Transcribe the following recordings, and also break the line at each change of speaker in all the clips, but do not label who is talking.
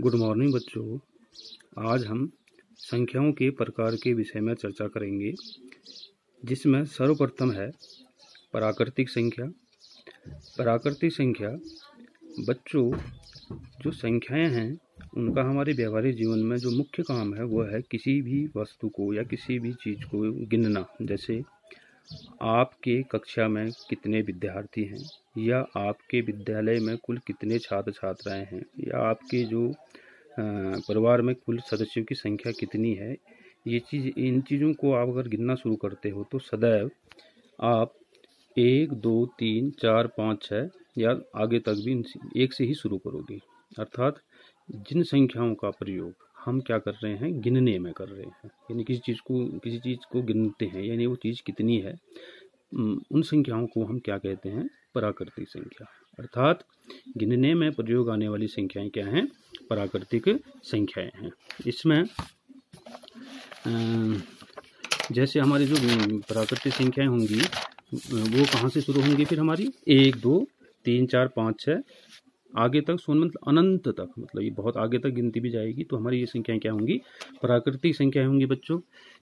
good morning बच्चों आज हम संख्याओं के प्रकार के विषय में चर्चा करेंगे जिसमें सर्वप्रथम है प्राकृतिक संख्या प्राकृतिक संख्या बच्चों जो संख्याएं हैं उनका हमारे व्यवहारिक जीवन में जो मुख्य काम है वो है किसी भी वस्तु को या किसी भी चीज़ को गिनना जैसे आपके कक्षा में कितने विद्यार्थी हैं या आपके विद्यालय में कुल कितने छात्र छात्राएं हैं या आपके जो परिवार में कुल सदस्यों की संख्या कितनी है ये चीज़ इन चीज़ों को आप अगर गिनना शुरू करते हो तो सदैव आप एक दो तीन चार पाँच छः या आगे तक भी एक से ही शुरू करोगे अर्थात जिन संख्याओं का प्रयोग हम क्या कर रहे हैं गिनने में कर रहे हैं यानी किसी चीज़ को किसी चीज़ को गिनते हैं यानी वो चीज़ कितनी है उन संख्याओं को हम क्या कहते हैं पराकृतिक संख्या अर्थात गिनने में प्रयोग आने वाली संख्याएं क्या हैं प्राकृतिक संख्याएं हैं इसमें जैसे हमारी जो प्राकृतिक संख्याएं होंगी वो कहाँ से शुरू होंगी फिर हमारी एक दो तीन चार पाँच छः आगे तक सोन मतलब अनंत तक मतलब ये बहुत आगे तक गिनती भी जाएगी तो हमारी ये संख्याएं क्या होंगी प्राकृतिक संख्याएं होंगी बच्चों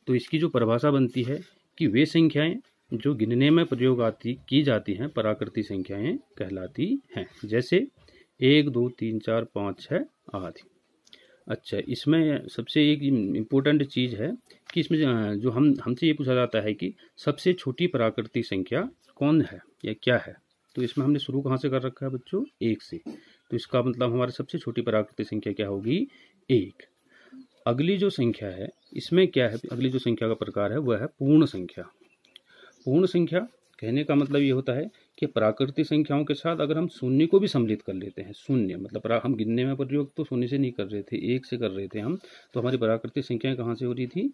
तो इसकी जो परिभाषा बनती है कि वे संख्याएं जो गिनने में प्रयोग आती की जाती हैं प्राकृतिक संख्याएं कहलाती हैं जैसे एक दो तीन चार पाँच छः आदि अच्छा इसमें सबसे एक इम्पोर्टेंट चीज़ है कि इसमें जो हम हमसे ये पूछा जाता है कि सबसे छोटी प्राकृतिक संख्या कौन है या क्या है तो इसमें हमने शुरू कहाँ से कर रखा है बच्चों एक से तो इसका मतलब हमारी सबसे छोटी पराकृतिक संख्या क्या होगी एक अगली जो संख्या है इसमें क्या है अगली जो संख्या का प्रकार है वह है पूर्ण संख्या पूर्ण संख्या कहने का मतलब ये होता है कि प्राकृतिक संख्याओं के साथ अगर हम शून्य को भी सम्मिलित कर लेते हैं शून्य मतलब हम गिनने में प्रयोग तो शून्य से नहीं कर रहे थे एक से कर रहे थे हम तो हमारी प्राकृतिक संख्याएं कहाँ से हो रही थी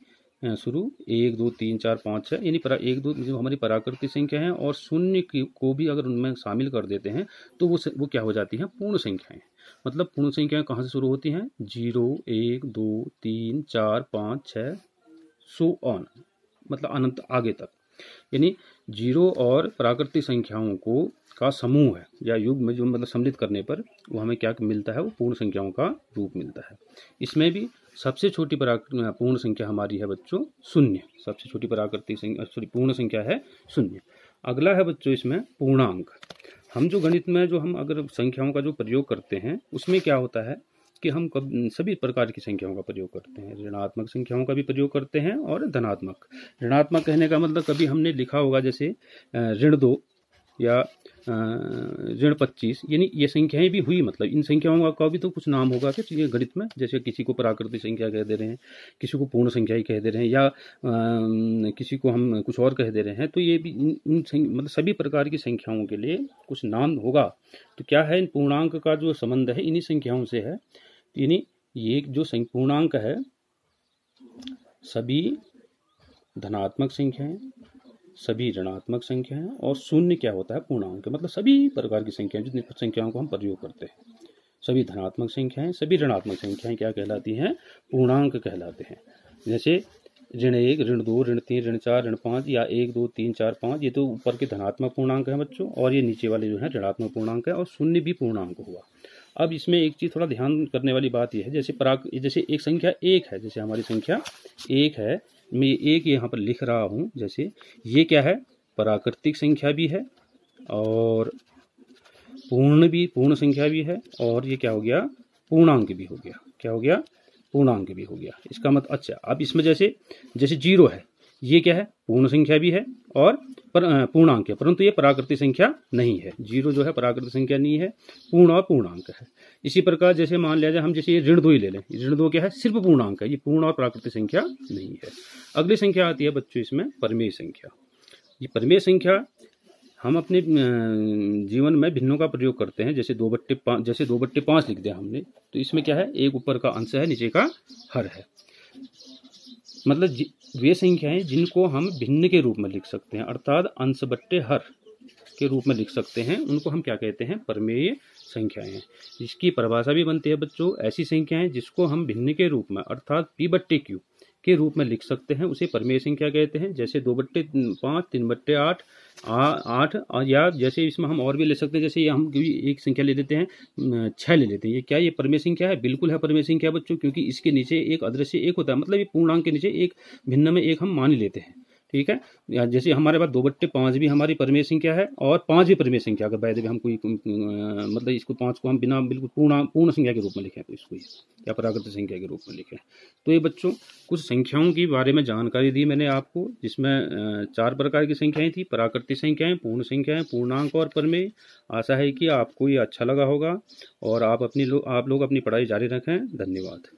शुरू एक दो तीन चार पाँच छः यानी परा एक दो जो हमारी पराकृति संख्या है और शून्य की को भी अगर उनमें शामिल कर देते हैं तो वो वो क्या हो जाती हैं पूर्ण संख्याएं मतलब पूर्ण संख्याएं कहाँ से शुरू होती हैं जीरो एक दो तीन चार पाँच छः सो ऑन मतलब अनंत आगे तक यानी जीरो और प्राकृतिक संख्याओं को का समूह है या युग में जो मतलब सम्मिलित करने पर वो हमें क्या मिलता है वो पूर्ण संख्याओं का रूप मिलता है इसमें भी सबसे छोटी पूर्ण संख्या हमारी है बच्चों शून्य सबसे छोटी प्राकृतिक संख्या सॉरी पूर्ण संख्या है शून्य अगला है बच्चों इसमें पूर्णांक हम जो गणित में जो हम अगर संख्याओं का जो प्रयोग करते हैं उसमें क्या होता है कि हम कब सभी प्रकार की संख्याओं का प्रयोग करते हैं ऋणात्मक संख्याओं का भी प्रयोग करते हैं और धनात्मक ऋणात्मक कहने का मतलब कभी हमने लिखा होगा जैसे ऋण दो या ऋण पच्चीस यानी ये संख्याएं भी हुई मतलब इन संख्याओं का भी तो कुछ नाम होगा कि ये गणित में जैसे किसी को प्राकृतिक संख्या कह दे रहे हैं किसी को पूर्ण संख्या ही कह दे रहे हैं या आ, किसी को हम कुछ और कह दे रहे हैं तो ये भी इन, इन मतलब सभी प्रकार की संख्याओं के लिए कुछ नाम होगा तो क्या है इन पूर्णांक का जो संबंध है इन्हीं संख्याओं से है यानी ये जो पूर्णांक है सभी धनात्मक संख्याएं सभी ऋणात्मक संख्याएं और शून्य क्या होता है पूर्णांक मतलब सभी प्रकार की संख्याएं जितनी संख्याओं को हम प्रयोग करते हैं सभी धनात्मक संख्याएं सभी ऋणात्मक संख्याएं क्या कहलाती हैं पूर्णांक कहलाते हैं जैसे ऋण एक ऋण दो ऋण तीन ऋण चार ऋण पाँच या एक दो तीन चार पाँच ये तो ऊपर के धनात्मक पूर्णांक है बच्चों और ये नीचे वाले जो है ऋणात्मक पूर्णांक है और शून्य भी पूर्णांक हुआ अब इसमें एक चीज़ थोड़ा ध्यान करने वाली बात यह है जैसे पराग जैसे एक संख्या एक है जैसे हमारी संख्या एक है मैं एक यहाँ पर लिख रहा हूँ जैसे ये क्या है प्राकृतिक संख्या भी है और पूर्ण भी पूर्ण संख्या भी है और ये क्या हो गया पूर्णांक भी हो गया क्या हो गया पूर्णांक भी हो गया इसका मत अच्छा अब इसमें जैसे जैसे जीरो है ये क्या है पूर्ण संख्या भी है और पर, पूर्णांक है परंतु ये पराकृति संख्या नहीं है जीरो जो है पराकृति संख्या नहीं है पूर्ण और पूर्णांक है इसी प्रकार जैसे मान लिया जाए हम जैसे ये ऋण दो ही ले लें ऋण दो क्या है सिर्फ पूर्णांक है ये पूर्ण और प्राकृतिक संख्या नहीं है अगली संख्या आती है बच्चों इसमें परमेय संख्या ये परमेय संख्या हम अपने जीवन में भिन्नों का प्रयोग करते हैं जैसे दो बट्टे पाँच जैसे दो बट्टे पाँच लिख दिया हमने तो इसमें क्या है एक ऊपर का अंश है नीचे का हर है मतलब वे संख्याएं जिनको हम भिन्न के रूप में लिख सकते हैं अर्थात अंश बट्टे हर के रूप में लिख सकते हैं उनको हम क्या कहते हैं परमेय संख्याएं जिसकी परिभाषा भी बनती है बच्चों ऐसी संख्याएं जिसको हम भिन्न के रूप में अर्थात पी बट्टे क्यू के रूप में लिख सकते हैं उसे सिंह क्या कहते हैं जैसे दो बट्टे पाँच तीन बट्टे आठ आठ या जैसे इसमें हम और भी ले सकते हैं जैसे ये हम एक संख्या ले लेते हैं छः ले लेते हैं ये क्या ये परमेसिंग क्या है बिल्कुल है परमेसिंग क्या बच्चों क्योंकि इसके नीचे एक अदृश्य एक होता है मतलब ये पूर्णांक के नीचे एक भिन्न में एक हम मान लेते हैं ठीक है जैसे हमारे पास दो बट्टे पाँच भी हमारी परमेय संख्या है और पाँच भी परमेश संख्या अगर वैद्य हम कोई मतलब इसको पाँच को हम बिना बिल्कुल पूर्ण पूर्ण संख्या के रूप में लिखें तो इसको या प्राकृतिक संख्या के रूप में लिखें तो ये बच्चों कुछ संख्याओं के बारे में जानकारी दी मैंने आपको जिसमें चार प्रकार की संख्याएँ थी पराकृतिक संख्याएँ पूर्ण संख्याएँ पूर्णांक और परमेय आशा है कि आपको ये अच्छा लगा होगा और आप अपनी आप लोग अपनी पढ़ाई जारी रखें धन्यवाद